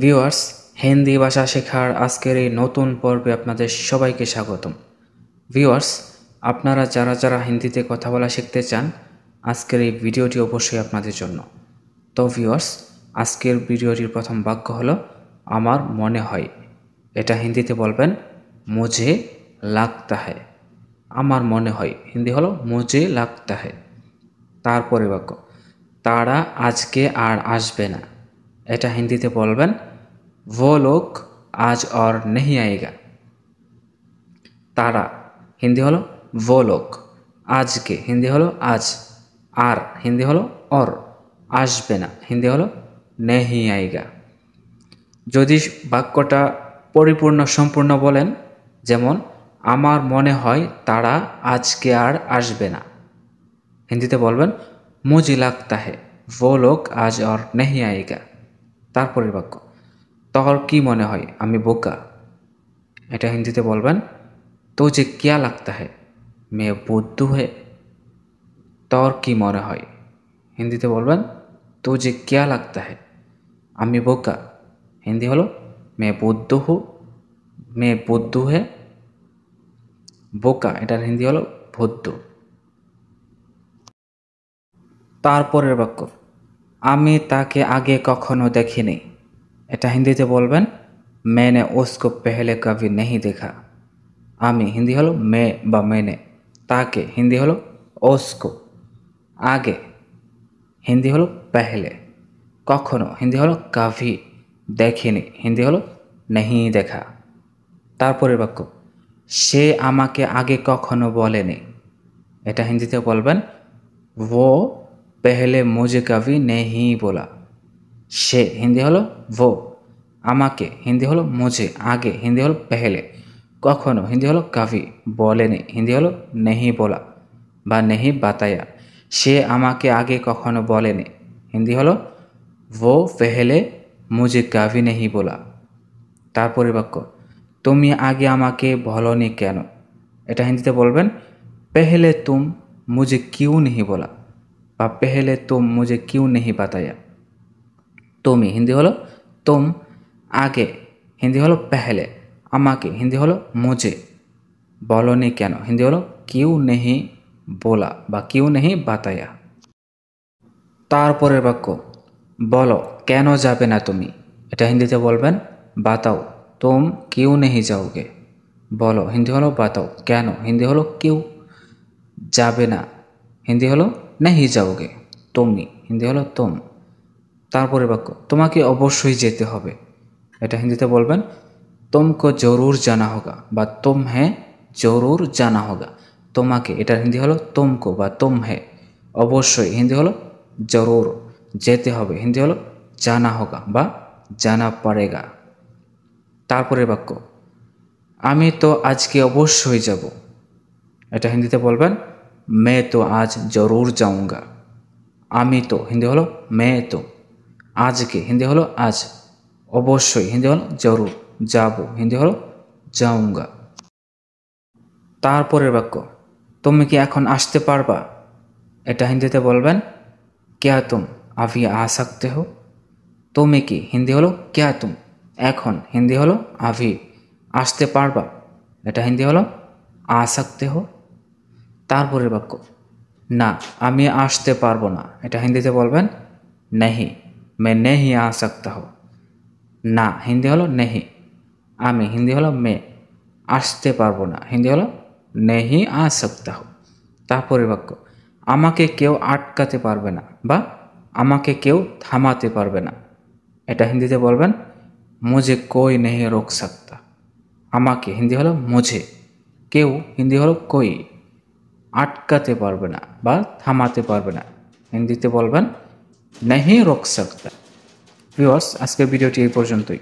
viewers Hindi ভাষা শেখার আজকের এই নতুন পর্বে আপনাদের সবাইকে স্বাগতম ভিউয়ার্স আপনারা যারা যারা হিন্দিতে কথা বলা শিখতে চান আজকের এই ভিডিওটি অবশ্যই আপনাদের জন্য তো ভিউয়ার্স আজকের ভিডিওটির প্রথম বাক্য হলো আমার মনে হয় এটা হিন্দিতে বলবেন মোঝে লাগতা হয় আমার মনে হয় হিন্দি হলো মোঝে লাগতা হয় তারপরে বাক্য তারা আজকে আর আসবে না এটা হিন্দিতে বলবেন ভো লোক আজ অর নেহি আয়েগা তারা হিন্দি হলো ভো লোক আজকে হিন্দি হলো আজ আর হিন্দি হলো অর আসবে না হিন্দি হলো নেহি আইগা যদি বাক্যটা পরিপূর্ণ সম্পূর্ণ বলেন যেমন আমার মনে হয় তারা আজকে আর আসবে না হিন্দিতে বলবেন মুজি লাগতা হে ভো লোক আজ অর নেহি আয়েগা তারপরের বাক্য তোর কি মনে হয় আমি বোকা এটা হিন্দিতে বলবেন তো যে কেয়া লাগতা হে মেয়ে বৌদ্ধ হে তোর কি মনে হয় হিন্দিতে বলবেন তো যে কেয়া লাগতা হে আমি বোকা হিন্দি হলো মেয়ে বৌদ্ধ হু মেয়ে বুদ্ধু হে বোকা এটার হিন্দি হলো ভদ্দু তারপরের বাক্য আমি তাকে আগে কখনো দেখিনি এটা হিন্দিতে বলবেন মেনে ওসকো পেহেলে কবি নেহি দেখা আমি হিন্দি হলো মে বা মেনে তাকে হিন্দি হলো ওসকো আগে হিন্দি হলো পেহলে কখনো হিন্দি হলো কাভি দেখিনি হিন্দি হলো নেহি দেখা তারপরের বাক্য সে আমাকে আগে কখনো বলেনি এটা হিন্দিতে বলবেন ও পেহলে মুঝে কাভি নেহি বলা সে হিন্দি হলো ভো আমাকে হিন্দি হলো মুঝে আগে হিন্দি হলো পেহলে কখনো হিন্দি হলো কাভি বলেনি হিন্দি হলো নেহি বলা বা নেহি বাতায়া সে আমাকে আগে কখনো বলেনি হিন্দি হলো ভো পেহলে মুজে কাভি নেহি বলা তারপরে বাক্য তুমি আগে আমাকে বলনি কেন এটা হিন্দিতে বলবেন পেহলে তুম মুঝে কিউ নেহি বলা বা পেহেলে তুম মুঝে কিউ নেহি বাতায়া তুমি হিন্দি হলো তুম আগে হিন্দি হলো পেহেলে আমাকে হিন্দি হলো মুঝে বলনি কেন হিন্দি হলো কিউ নেহি বলা বা কিউ নেহি বাতায়া তারপরের বাক্য বলো কেন যাবে না তুমি এটা হিন্দিতে বলবেন বাতাও তোম কিউ নেহি যাওগে বলো হিন্দি হলো বাতাও কেন হিন্দি হলো কিউ যাবে না হিন্দি হলো নাহি যাওগে তুমি হিন্দি হলো তোম তারপরে বাক্য তোমাকে অবশ্যই যেতে হবে এটা হিন্দিতে বলবেন তোমকে জরুর জানা হোগা বা তোম হ্যাঁ জরুর জানা হোগা তোমাকে এটার হিন্দি হলো তোমকো বা তোম হ্যাঁ অবশ্যই হিন্দি হলো জরুর যেতে হবে হিন্দি হলো জানা হোগা বা জানা পারেগা তারপরে বাক্য আমি তো আজকে অবশ্যই যাব এটা হিন্দিতে বলবেন मैं তো আজ জরুর যাউঙ্গা আমি তো হিন্দি হলো মে তো আজকে হিন্দি হলো আজ অবশ্যই হিন্দি হলো জরুর যাব হিন্দি হলো যাউঙ্গা তারপরের বাক্য তুমি কি এখন আসতে পারবা এটা হিন্দিতে বলবেন ক্যা তুম আভি আ হো তুমি কি হিন্দি হলো ক্যা তুম এখন হিন্দি হলো আভি আসতে পারবা এটা হিন্দি হলো আ সকতে হো তারপরের বাক্য না আমি আসতে পারবো না এটা হিন্দিতে বলবেন নেহি মে নেহি আসক্ত হো না হিন্দি হলো নেহি আমি হিন্দি হলো মে আসতে পারবো না হিন্দি হলো নেহি আসক্ত হো তারপরের বাক্য আমাকে কেউ আটকাতে পারবে না বা আমাকে কেউ থামাতে পারবে না এটা হিন্দিতে বলবেন মুঝে কই নেহি রোক সক্তা আমাকে হিন্দি হলো মুঝে কেউ হিন্দি হলো কই আটকাতে পারবে না বা থামাতে পারবে না হিন্দিতে বলবেন নেহে রোক সকতা ভিওয়ার্স আজকের ভিডিওটি এই পর্যন্তই